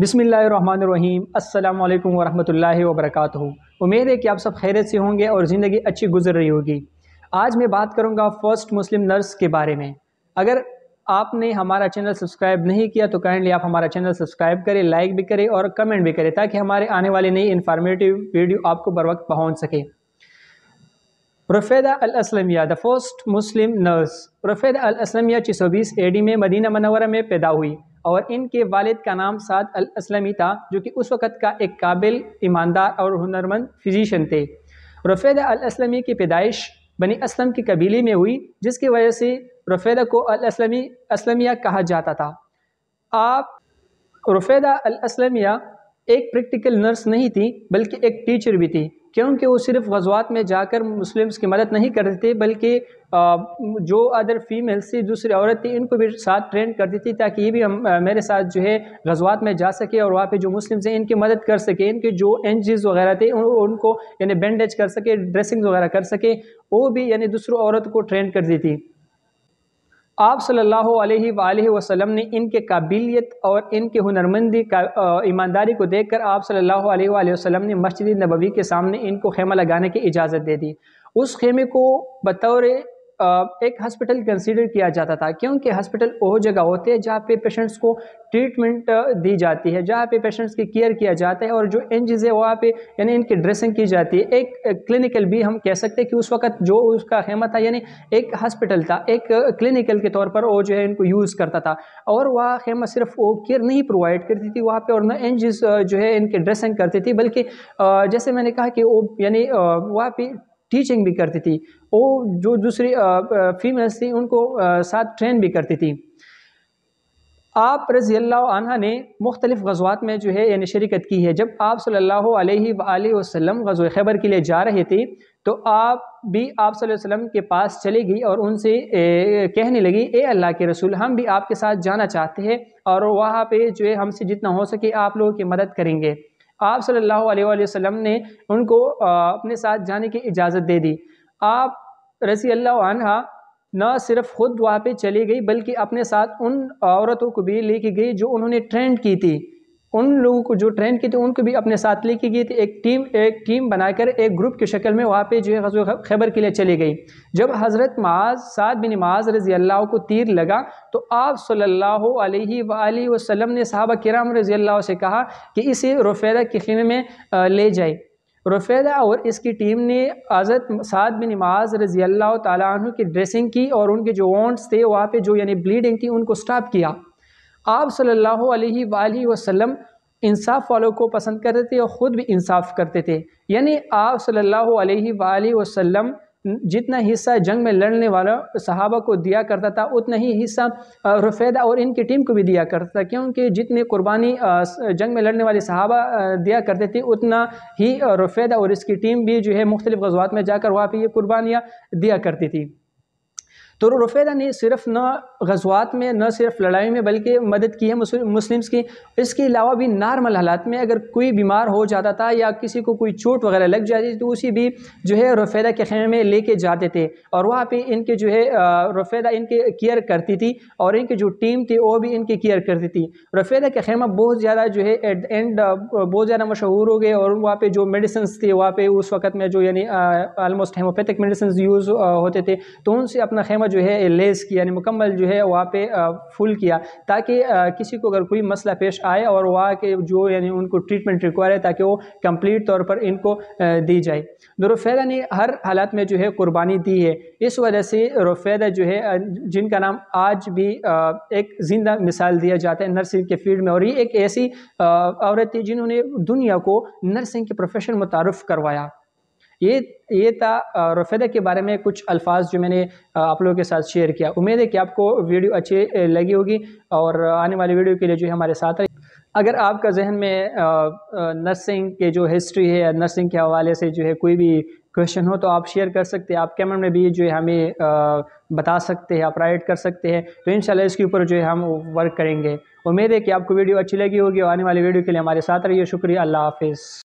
बिसमीम् अल्लाम वरहमल वबरक उम्मीद है कि आप सब खैरत से होंगे और ज़िंदगी अच्छी गुजर रही होगी आज मैं बात करूंगा फ़र्स्ट मुस्लिम नर्स के बारे में अगर आपने हमारा चैनल सब्सक्राइब नहीं किया तो काइंडली आप हमारा चैनल सब्सक्राइब करें लाइक भी करें और कमेंट भी करें ताकि हमारे आने वाले नई इन्फॉर्मेटिव वीडियो आपको बर वक्त पहुँच सके रफ़ेदा अलसलमिया द फर्स्ट मुस्लिम नर्स रफ़ेदा अलसलमिया छः सौ बीस एडी में मदीना मनवरा में पैदा हुई और इनके वालिद का नाम साद अल असलमी था जो कि उस वक़्त का एक काबिल ईमानदार और हुनरमंद फिजिशन थे रफ़ेद अल असलमी की पैदाइश बनी असलम की कबीले में हुई जिसकी वजह से रफ़ेद को अल असलमी असलमिया कहा जाता था आप रफ़ेद अल असलमिया एक प्रैक्टिकल नर्स नहीं थी बल्कि एक टीचर भी थी क्योंकि वो सिर्फ गजवात में जाकर मुस्लिम्स की मदद नहीं करते बल्कि जो अदर फीमेल्स थी दूसरी औरत थी इनको भी साथ ट्रेन करती थी ताकि ये भी हम मेरे साथ जो है गजवात में जा सके और वहाँ पे जो मुस्लिम्स हैं इनकी मदद कर सके इनके जो एन वगैरह थे उन, उनको यानी बैंडेज कर सके ड्रेसिंग वगैरह कर सके वो भी यानी दूसरों औरत को ट्रेन कर देती थी आप सल्लल्लाहु अलैहि वसल्लम ने इनके काबिलियत और इनके हुनरमंदी का ईमानदारी को देखकर आप सल्लल्लाहु अलैहि वसल्लम ने मस्जिद नबवी के सामने इनको खेमा लगाने की इजाज़त दे दी उस खेमे को बतौर एक हॉस्पिटल कंसीडर किया जाता था क्योंकि हॉस्पिटल वो जगह होते हैं जहाँ पे पेशेंट्स को ट्रीटमेंट दी जाती है जहाँ पे पेशेंट्स की केयर किया जाता है और जो इंजरीज है वहाँ पे यानी इनकी ड्रेसिंग की जाती है एक क्लिनिकल भी हम कह सकते हैं कि उस वक्त जो उसका खेमा था यानी एक हॉस्पिटल था एक क्लिनिकल के तौर पर वो जो है इनको यूज़ करता था और वह खेमा सिर्फ वो केयर नहीं प्रोवाइड करती थी वहाँ पर और न इंजरीज जो है इनकी ड्रेसिंग करती थी बल्कि जैसे मैंने कहा कि वो यानी वहाँ पर टीचिंग भी करती थी और जो दूसरी फीमेल्स थी उनको साथ ट्रेन भी करती थी आप रज़ी अल्लाह ने मुख्तलिफ़ गजवात में जो है यानी शिरकत की है जब आप सल्लल्लाहु अलैहि वसल्लम गजव खैबर के लिए जा रहे थे तो आप भी आप वसल्लम के पास चली गई और उनसे कहने लगी ए अल्लाह के रसूल हम भी आपके साथ जाना चाहते हैं और वहाँ पे जो है हमसे जितना हो सके आप लोगों की मदद करेंगे आप सल्लल्लाहु अलैहि वसल्लम ने उनको अपने साथ जाने की इजाज़त दे दी आप रसी अल्लाह न सिर्फ खुद वहाँ पे चली गई बल्कि अपने साथ उन औरतों को भी लेके गई जो उन्होंने ट्रेंड की थी उन लोगों को जो ट्रेन की थी उनको भी अपने साथ लेके गई थी एक टीम एक टीम बनाकर एक ग्रुप की शक्ल में वहाँ पे जो है गजो खैबर के लिए चली गई जब हज़रत माज साद बिन माज रज़ी अल्लाह को तीर लगा तो आप सल्लल्लाहु अलैहि वसल्लम ने सहाबा किराम रज़ी अल्लाह से कहा कि इसे रोफेदा के खेमे में ले जाए रफेदा और इसकी टीम ने हज़रत साद बिन माज रज़ी अल्लाह तु की ड्रेसिंग की और उनके जो वॉन्ट्स थे वहाँ पर जो यानी ब्लीडिंग थी उनको स्टॉप किया आप सल्लल्लाहु अलैहि वसल्लम इंसाफ वालों को पसंद करते थे और ख़ुद भी इंसाफ करते थे यानी आप सल्लल्लाहु अलैहि वसल्लम जितना हिस्सा जंग में लड़ने वाला सहाबा को दिया करता था उतना ही हिस्सा रुफेदा और इनकी टीम को भी दिया करता था क्योंकि जितने कुर्बानी जंग में लड़ने वाले सहाबा दिया करते थे उतना ही रुफेदा और इसकी टीम भी जो है मुख्तलिफ़ गजवात में जाकर वहाँ पर ये कुर्बानियाँ दिया करती थी तो रुफेदा ने सिर्फ न गजवात में न सिर्फ लड़ाई में बल्कि मदद की है मुस्लिम्स की इसके अलावा भी नॉर्मल हालात में अगर कोई बीमार हो जाता था या किसी को कोई चोट वगैरह लग जाती थी तो उसी भी जो है रुफेदा के खेमे में लेके जाते थे और वहाँ पे इनके जो है रुफेदा इनके केयर करती थी और इनकी जो टीम थी वो भी इनकी केयर करती थी रुफेदा के खेमा बहुत ज़्यादा जो है एट द एंड बहुत ज़्यादा मशहूर हो गए और वहाँ पर जो मेडिसन थे वहाँ पर उस वक्त में जो यानी आलमोस्ट हेमोपैथिक मेडिसन यूज़ होते थे तो उनसे अपना खेमा मुकम्मल जो है लेस किया यानी मुकम्मल जो है वहाँ पे फुल किया ताकि किसी को अगर कोई मसला पेश आए और वहाँ के जो यानी उनको ट्रीटमेंट रिक्वायर है ताकि वो कम्प्लीट तौर पर इनको दी जाए नरोफैदा तो ने हर हालत में जो है कुर्बानी दी है इस वजह से रोफैदा जो है जिनका नाम आज भी एक ज़िंदा मिसाल दिया जाता है नर्सिंग के फील्ड में और ये एक ऐसी औरत थी जिन्होंने दुनिया को नर्सिंग के प्रोफेशन मुतारफ़ करवाया ये ये था रफेदा के बारे में कुछ अल्फाज जो मैंने आप लोगों के साथ शेयर किया उम्मीद है कि आपको वीडियो अच्छी लगी होगी और आने वाली वीडियो के लिए जो है हमारे साथ रहे अगर आपका जहन में नर्सिंग के जो हिस्ट्री है नर्सिंग के हवाले से जो है कोई भी क्वेश्चन हो तो आप शेयर कर सकते हैं आप कमेंट में भी जो है हमें बता सकते हैं आप राइट कर सकते हैं तो इन इसके ऊपर जो है हम वर्क करेंगे उम्मीद है कि आपको वीडियो अच्छी लगी होगी और आने वाली वीडियो के लिए हमारे साथ रहिए शुक्रिया अल्लाह हाफिज़